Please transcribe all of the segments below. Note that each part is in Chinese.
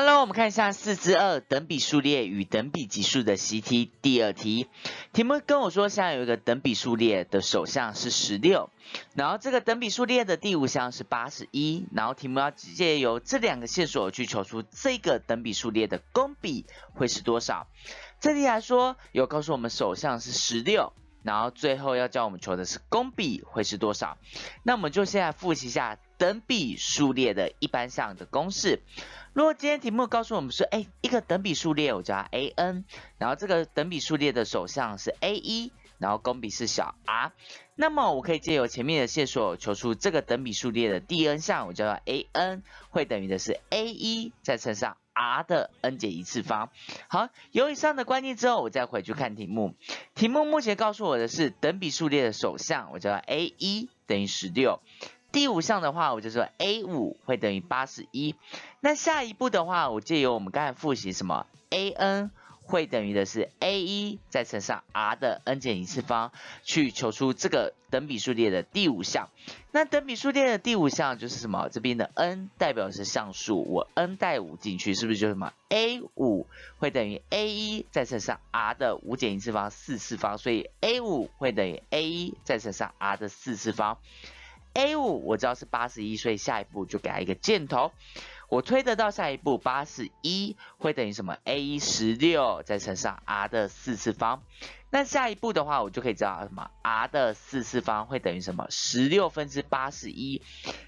喽，我们看一下四之二等比数列与等比级数的习题第二题。题目跟我说，现在有一个等比数列的首项是十六，然后这个等比数列的第五项是八十一，然后题目要直接由这两个线索去求出这个等比数列的公比会是多少。这题来说，有告诉我们首项是十六，然后最后要叫我们求的是公比会是多少。那我们就现在复习一下。等比数列的一般项的公式。如果今天题目告诉我们说，哎，一个等比数列，我叫 a n，然后这个等比数列的首项是 a 一，然后公比是小 r，那么我可以借由前面的线索，求出这个等比数列的第 n 项，我叫做 a n，会等于的是 a 一再乘上 r 的 n 减一次方。好，有以上的观念之后，我再回去看题目。题目目前告诉我的是等比数列的首项，我叫 a 一等于十六。第五项的话，我就说 a 五会等于八十一。那下一步的话，我借由我们刚才复习什么，a n 会等于的是 a 一再乘上 r 的 n 减一次方，去求出这个等比数列的第五项。那等比数列的第五项就是什么？这边的 n 代表是项数，我 n 代五进去，是不是就什么 a 五会等于 a 一再乘上 r 的五减一次方，四次方，所以 a 五会等于 a 一再乘上 r 的四次方。a 五我知道是八十一，所以下一步就给他一个箭头。我推得到下一步八十一会等于什么？a 十六再乘上 r 的四次方。那下一步的话，我就可以知道什么？r 的四次方会等于什么？十六分之八十一。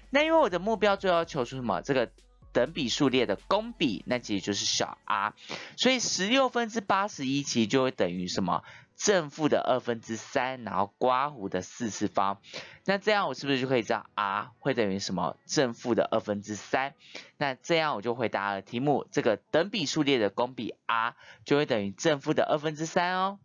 那因为我的目标最后要求出什么？这个。等比数列的公比，那其实就是小 r，所以十六分之八十一其实就会等于什么正负的二分之三，然后刮弧的四次方。那这样我是不是就可以知道 r 会等于什么正负的二分之三？那这样我就回答了题目，这个等比数列的公比 r 就会等于正负的二分之三哦。